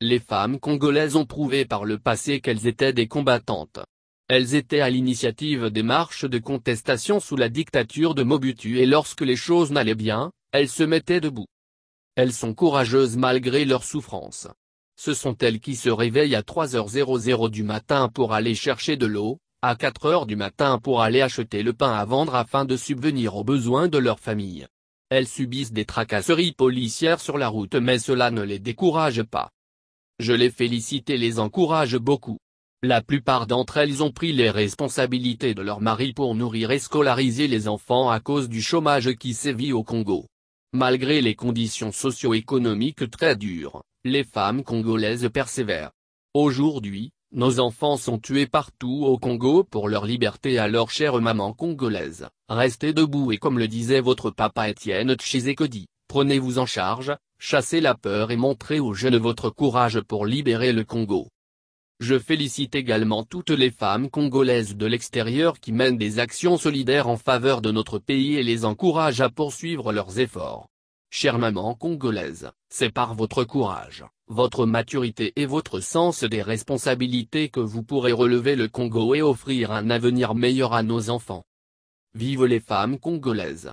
Les femmes congolaises ont prouvé par le passé qu'elles étaient des combattantes. Elles étaient à l'initiative des marches de contestation sous la dictature de Mobutu et lorsque les choses n'allaient bien, elles se mettaient debout. Elles sont courageuses malgré leurs souffrances. Ce sont elles qui se réveillent à 3h00 du matin pour aller chercher de l'eau, à 4h du matin pour aller acheter le pain à vendre afin de subvenir aux besoins de leur famille. Elles subissent des tracasseries policières sur la route mais cela ne les décourage pas. Je les félicite et les encourage beaucoup. La plupart d'entre elles ont pris les responsabilités de leur mari pour nourrir et scolariser les enfants à cause du chômage qui sévit au Congo. Malgré les conditions socio-économiques très dures, les femmes congolaises persévèrent. Aujourd'hui, nos enfants sont tués partout au Congo pour leur liberté à leur chère maman congolaise, restez debout et comme le disait votre papa Étienne Tshisekedi, prenez-vous en charge, Chassez la peur et montrez aux jeunes votre courage pour libérer le Congo. Je félicite également toutes les femmes congolaises de l'extérieur qui mènent des actions solidaires en faveur de notre pays et les encourage à poursuivre leurs efforts. Chère maman congolaise, c'est par votre courage, votre maturité et votre sens des responsabilités que vous pourrez relever le Congo et offrir un avenir meilleur à nos enfants. Vive les femmes congolaises